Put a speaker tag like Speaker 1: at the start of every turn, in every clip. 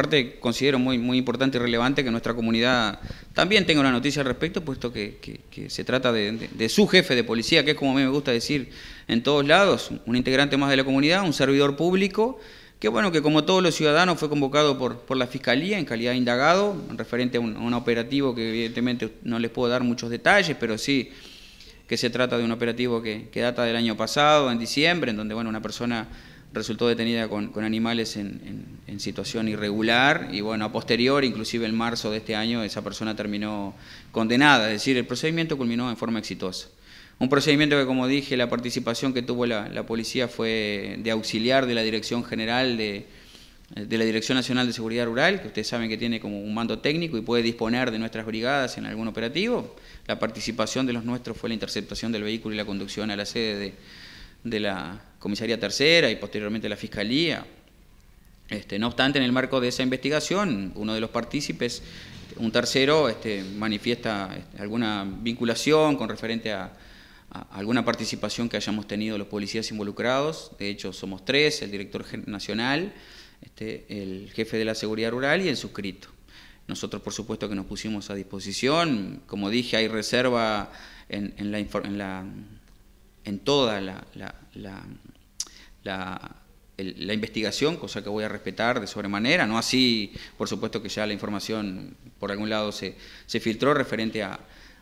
Speaker 1: aparte considero muy, muy importante y relevante que nuestra comunidad también tenga una noticia al respecto, puesto que, se trata de, su jefe de policía, que es como a mí me gusta decir en todos lados, un integrante más de la comunidad, un servidor público, que bueno, que como todos los ciudadanos fue convocado por, por la Fiscalía en calidad de indagado, referente a un, operativo que evidentemente no les puedo dar muchos detalles, pero sí que se trata de un operativo que, que data del año pasado, en diciembre, en donde bueno, una persona resultó detenida con, animales en, en, situación irregular y bueno, a posterior, inclusive en marzo de este año, esa persona terminó condenada, es decir, el procedimiento culminó en forma exitosa. Un procedimiento que, como dije, la participación que tuvo la, policía fue de auxiliar de la Dirección General de, de la Dirección Nacional de Seguridad Rural, que ustedes saben que tiene como un mando técnico y puede disponer de nuestras brigadas en algún operativo. La participación de los nuestros fue la interceptación del vehículo y la conducción a la sede de de la Comisaría Tercera y posteriormente la Fiscalía. Este, no obstante, en el marco de esa investigación, uno de los partícipes, un tercero, este, manifiesta este, alguna vinculación con referente a, alguna participación que hayamos tenido los policías involucrados. De hecho, somos tres, el director nacional, este, el jefe de la seguridad rural y el suscrito. Nosotros, por supuesto, que nos pusimos a disposición. Como dije, hay reserva en, la, en la en toda la, la, la, la investigación, cosa que voy a respetar de sobremanera, no así, por supuesto que ya la información por algún lado se, filtró referente a,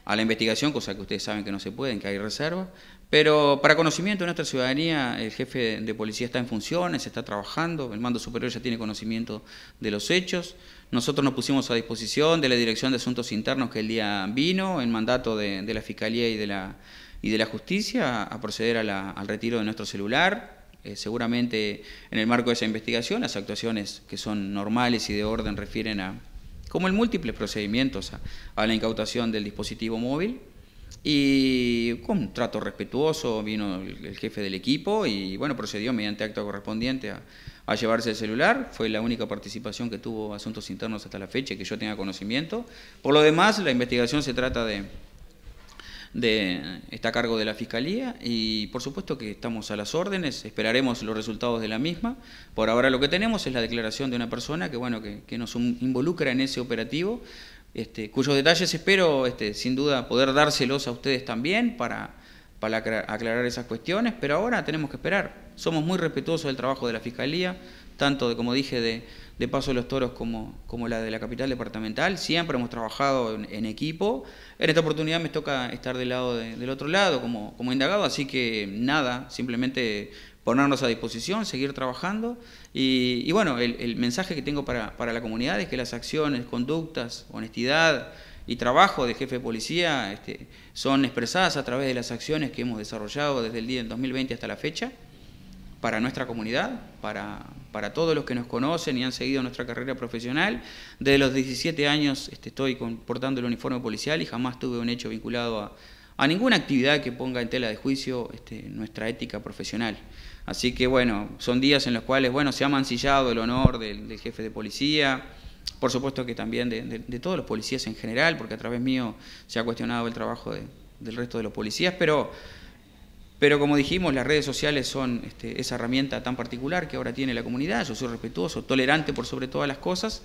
Speaker 1: la investigación, cosa que ustedes saben que no se pueden, que hay reserva, pero para conocimiento de nuestra ciudadanía, el jefe de policía está en funciones, está trabajando, el mando superior ya tiene conocimiento de los hechos, nosotros nos pusimos a disposición de la Dirección de Asuntos Internos que el día vino, el mandato de la Fiscalía y de la y de la justicia a proceder al retiro de nuestro celular. Eh, seguramente en el marco de esa investigación las actuaciones que son normales y de orden refieren a, como en múltiples procedimientos, a, la incautación del dispositivo móvil. Y con un trato respetuoso vino el, jefe del equipo y bueno, procedió mediante acto correspondiente a llevarse el celular. Fue la única participación que tuvo Asuntos Internos hasta la fecha que yo tenga conocimiento. Por lo demás, la investigación se trata de, de, está a cargo de la Fiscalía y por supuesto que estamos a las órdenes, esperaremos los resultados de la misma. Por ahora lo que tenemos es la declaración de una persona que, bueno, que, nos involucra en ese operativo, este, cuyos detalles espero este, sin duda poder dárselos a ustedes también para aclarar esas cuestiones, pero ahora tenemos que esperar. Somos muy respetuosos del trabajo de la Fiscalía, tanto, de, como dije, de, Paso de los Toros como, como la de la capital departamental. Siempre hemos trabajado en, equipo. En esta oportunidad me toca estar del lado del otro lado como, como indagado, así que nada, simplemente ponernos a disposición, seguir trabajando. Y, bueno, el, mensaje que tengo para, la comunidad es que las acciones, conductas, honestidad, y trabajo de jefe de policía este, son expresadas a través de las acciones que hemos desarrollado desde el día del 2020 hasta la fecha para nuestra comunidad, para, para todos los que nos conocen y han seguido nuestra carrera profesional. Desde los 17 años este, estoy portando el uniforme policial y jamás tuve un hecho vinculado a, ninguna actividad que ponga en tela de juicio este, nuestra ética profesional. Así que bueno, son días en los cuales bueno, se ha mancillado el honor del, jefe de policía, por supuesto que también de, todos los policías en general, porque a través mío se ha cuestionado el trabajo del resto de los policías, pero pero como dijimos, las redes sociales son este, esa herramienta tan particular que ahora tiene la comunidad. Yo soy respetuoso, tolerante por sobre todas las cosas.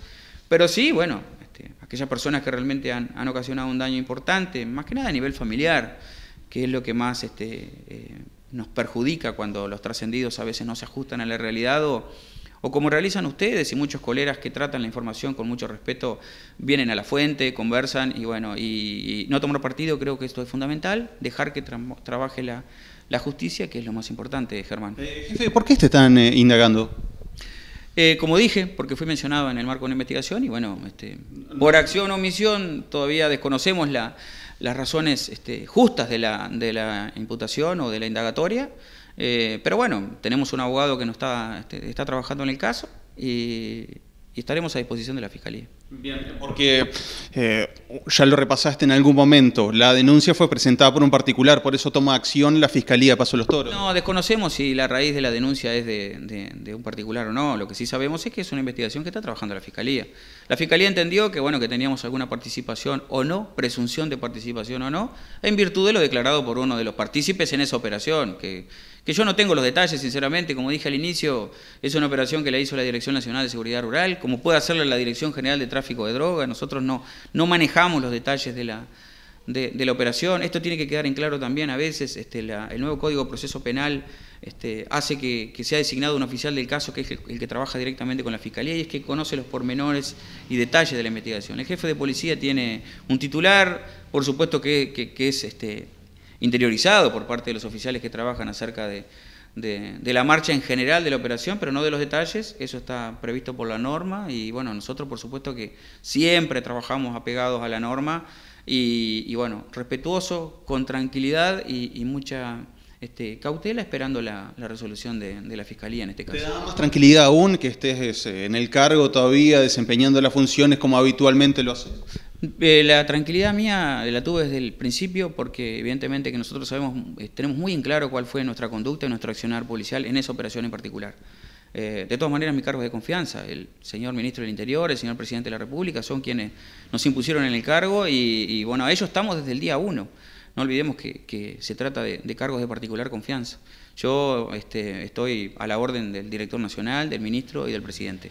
Speaker 1: Pero sí, bueno, este, aquellas personas que realmente han, ocasionado un daño importante, más que nada a nivel familiar, que es lo que más este, eh, nos perjudica cuando los trascendidos a veces no se ajustan a la realidad o, o como realizan ustedes y muchos colegas que tratan la información con mucho respeto, vienen a la fuente, conversan y bueno, y, no tomar partido creo que esto es fundamental, dejar que trabaje la, justicia, que es lo más importante, Germán. Eh, jefe, ¿por qué te están eh, indagando? Eh, como dije, porque fui mencionado en el marco de una investigación y bueno, este, por acción o omisión todavía desconocemos las razones este, justas de la, de la imputación o de la indagatoria, eh, pero bueno, tenemos un abogado que nos está, este, está trabajando en el caso y, estaremos a disposición de la Fiscalía. Bien, porque eh, ya lo repasaste en algún momento, la denuncia fue presentada por un particular, por eso toma acción la Fiscalía Paso los Toros. No, desconocemos si la raíz de la denuncia es de, un particular o no, lo que sí sabemos es que es una investigación que está trabajando la Fiscalía. La Fiscalía entendió que, bueno, que teníamos alguna participación o no, presunción de participación o no, en virtud de lo declarado por uno de los partícipes en esa operación, que que yo no tengo los detalles, sinceramente, como dije al inicio, es una operación que la hizo la Dirección Nacional de Seguridad Rural, como puede hacerla la Dirección General de Tráfico de Drogas, nosotros no, no manejamos los detalles de la, de, la operación, esto tiene que quedar en claro también a veces, este, el nuevo Código de Proceso Penal este, hace que, sea designado un oficial del caso que es el, que trabaja directamente con la Fiscalía y es que conoce los pormenores y detalles de la investigación. El jefe de policía tiene un titular, por supuesto que, que es... Este, interiorizado por parte de los oficiales que trabajan acerca de, de, la marcha en general de la operación, pero no de los detalles, eso está previsto por la norma y bueno, nosotros por supuesto que siempre trabajamos apegados a la norma y, bueno, respetuoso, con tranquilidad y, mucha este, cautela esperando la, resolución de, de, la Fiscalía en este caso. ¿Te más tranquilidad aún que estés eh, en el cargo todavía desempeñando las funciones como habitualmente lo haces? Eh, la tranquilidad mía la tuve desde el principio porque evidentemente que nosotros sabemos, eh, tenemos muy en claro cuál fue nuestra conducta y nuestro accionar policial en esa operación en particular. Eh, de todas maneras, mi cargo es de confianza. El señor ministro del Interior, el señor presidente de la República son quienes nos impusieron en el cargo y, bueno, a ellos estamos desde el día uno. No olvidemos que, se trata de, cargos de particular confianza. Yo este, estoy a la orden del director nacional, del ministro y del presidente.